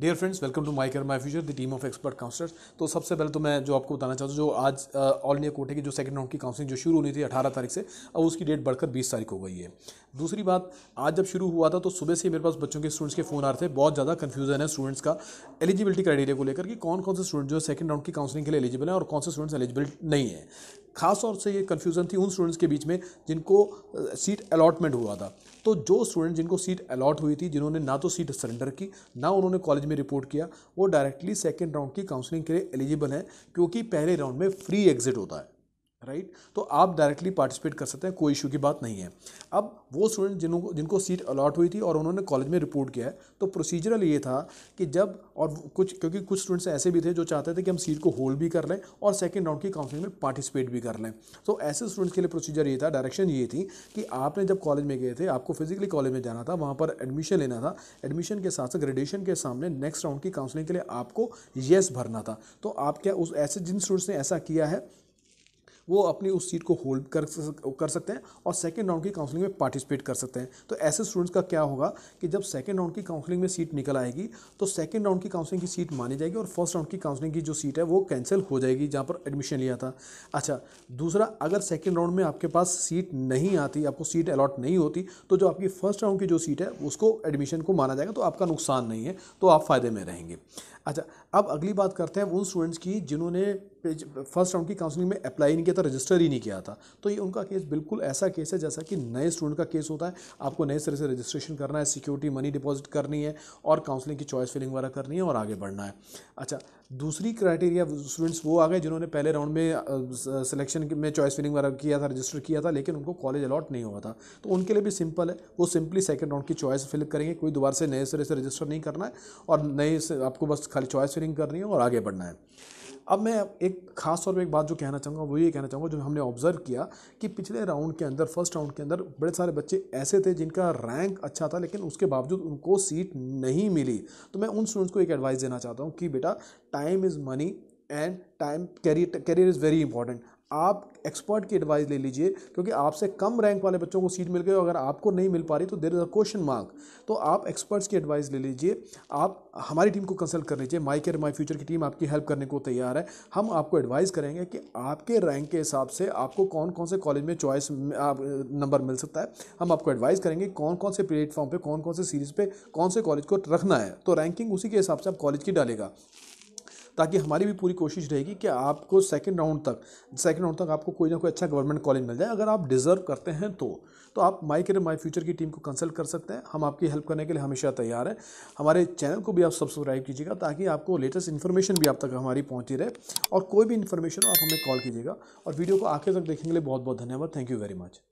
dear friends welcome to my care my future the team of expert counsellors तो सबसे पहले तो मैं जो आपको बताना चाहता हूँ जो आज ऑल इंडिया कोटे की जो सेकंड राउंड की काउंसलिंग जो शुरू होनी थी 18 तारीख से अब उसकी डेट बढ़कर 20 तारीख हो गई है दूसरी बात आज जब शुरू हुआ था तो सुबह से मेरे पास बच्चों के स्टूडेंट्स के फोन आ रहे थे बहुत ज़्यादा कन्फ्यूजन है स्टूडेंट्स का एलिजिबिलिटी क्राइटेरिया को लेकर कि कौन कौन से स्टूडेंट जो है सेकंड राउंड की काउंसलिंग के लिए एलिजिबल है और कौन से स्टूडेंट्स एलिजिबल नहीं है खास तौर से ये कन्फ्यूजन थी उन स्टूडेंट्स के बीच में जिनको सीट अलॉटमेंट हुआ था तो जो स्टूडेंट जिनको सीट अलॉट हुई थी जिन्होंने ना तो सीट सरेंडर की ना उन्होंने कॉलेज में रिपोर्ट किया वो डायरेक्टली सेकेंड राउंड की काउंसलिंग के लिए एलिजिबल है क्योंकि पहले राउंड में फ्री एग्जिट होता है राइट तो आप डायरेक्टली पार्टिसिपेट कर सकते हैं कोई इशू की बात नहीं है अब वो स्टूडेंट जिनको जिनको सीट अलॉट हुई थी और उन्होंने कॉलेज में रिपोर्ट किया है तो प्रोसीजरल ये था कि जब और कुछ क्योंकि कुछ स्टूडेंट्स ऐसे भी थे जो चाहते थे कि हम सीट को होल्ड भी कर लें और सेकेंड राउंड की काउंसलिंग में पार्टिसिपेट भी कर लें तो ऐसे स्टूडेंट्स के लिए प्रोसीजर ये था डायरेक्शन ये थी कि आपने जब कॉलेज में गए थे आपको फिजिकली कॉलेज में जाना था वहाँ पर एडमिशन लेना था एडमिशन के साथ साथ ग्रेजुएशन के सामने नेक्स्ट राउंड की काउंसलिंग के लिए आपको येस भरना था तो आप क्या उस ऐसे जिन स्टूडेंट्स ने ऐसा किया है वो अपनी उस सीट को होल्ड कर कर सकते हैं और सेकेंड राउंड की काउंसलिंग में पार्टिसिपेट कर सकते हैं तो ऐसे स्टूडेंट्स का क्या होगा कि जब सेकेंड राउंड की काउंसलिंग में सीट निकल आएगी तो सेकेंड राउंड की काउंसलिंग की सीट मानी जाएगी और फर्स्ट राउंड की काउंसलिंग की जो सीट है वो कैंसिल हो जाएगी जहाँ पर एडमिशन लिया था अच्छा दूसरा अगर सेकेंड राउंड में आपके पास सीट नहीं आती आपको सीट अलॉट नहीं होती तो जो आपकी फर्स्ट राउंड की जो सीट है उसको एडमिशन को माना जाएगा तो आपका नुकसान नहीं है तो आप फ़ायदे में रहेंगे अच्छा अब अगली बात करते हैं उन स्टूडेंट्स की जिन्होंने फर्स्ट राउंड की काउंसलिंग में अप्लाई नहीं किया था रजिस्टर ही नहीं किया था तो ये उनका केस बिल्कुल ऐसा केस है जैसा कि नए स्टूडेंट का केस होता है आपको नए तरह से रजिस्ट्रेशन करना है सिक्योरिटी मनी डिपॉजिट करनी है और काउंसलिंग की चॉइस फिलिंग वगैरह करनी है और आगे बढ़ना है अच्छा दूसरी क्राइटेरिया स्टूडेंट्स वो आ गए जिन्होंने पहले राउंड में सिलेक्शन में चॉइस फिलिंग वगैरह किया था रजिस्टर किया था लेकिन उनको कॉलेज अलॉट नहीं हुआ था तो उनके लिए भी सिंपल है वो सिंपली सेकेंड राउंड की चॉइस फिल करेंगे कोई दोबारा से नए सिरे से रजिस्टर नहीं करना है और नए से आपको बस खाली चॉइस फिलिंग करनी है और आगे बढ़ना है अब मैं एक खास तौर पर एक बात जो कहना चाहूँगा वो ये कहना चाहूँगा जो हमने ऑब्जर्व किया कि पिछले राउंड के अंदर फर्स्ट राउंड के अंदर बड़े सारे बच्चे ऐसे थे जिनका रैंक अच्छा था लेकिन उसके बावजूद उनको सीट नहीं मिली तो मैं उन स्टूडेंट्स को एक एडवाइस देना चाहता हूँ कि बेटा time is money and time career career is very important आप एक्सपर्ट की एडवाइस ले लीजिए क्योंकि आपसे कम रैंक वाले बच्चों को सीट मिल गई अगर आपको नहीं मिल पा रही तो there is a question mark तो आप एक्सपर्ट्स की एडवाइस ले लीजिए आप हमारी टीम को कंसल्ट कर लीजिए माई केयर माई फ्यूचर की टीम आपकी हेल्प करने को तैयार है हम आपको एडवाइस करेंगे कि आपके रैंक के हिसाब से आपको कौन कौन से कॉलेज में चॉइस नंबर मिल सकता है हम आपको एडवाइस करेंगे कौन कौन से प्लेटफॉर्म पर कौन कौन से सीरीज़ पर कौन से कॉलेज को रखना है तो रैंकिंग उसी के हिसाब से आप कॉलेज की डालेगा ताकि हमारी भी पूरी कोशिश रहेगी कि आपको सेकेंड राउंड तक सेकेंड राउंड तक आपको कोई ना कोई अच्छा गवर्नमेंट कॉलेज मिल जाए अगर आप डिज़र्व करते हैं तो तो आप माई करियर माई फ्यूचर की टीम को कंसल्ट कर सकते हैं हम आपकी हेल्प करने के लिए हमेशा तैयार हैं हमारे चैनल को भी आप सब्सक्राइब कीजिएगा ताकि आपको लेटेस्ट इन्फॉर्मेशन भी आप तक हमारी पहुँची रहे और कोई भी इन्फॉर्मेशन आप हमें कॉल कीजिएगा और वीडियो को आखिर तक देखने के लिए बहुत बहुत धन्यवाद थैंक यू वेरी मच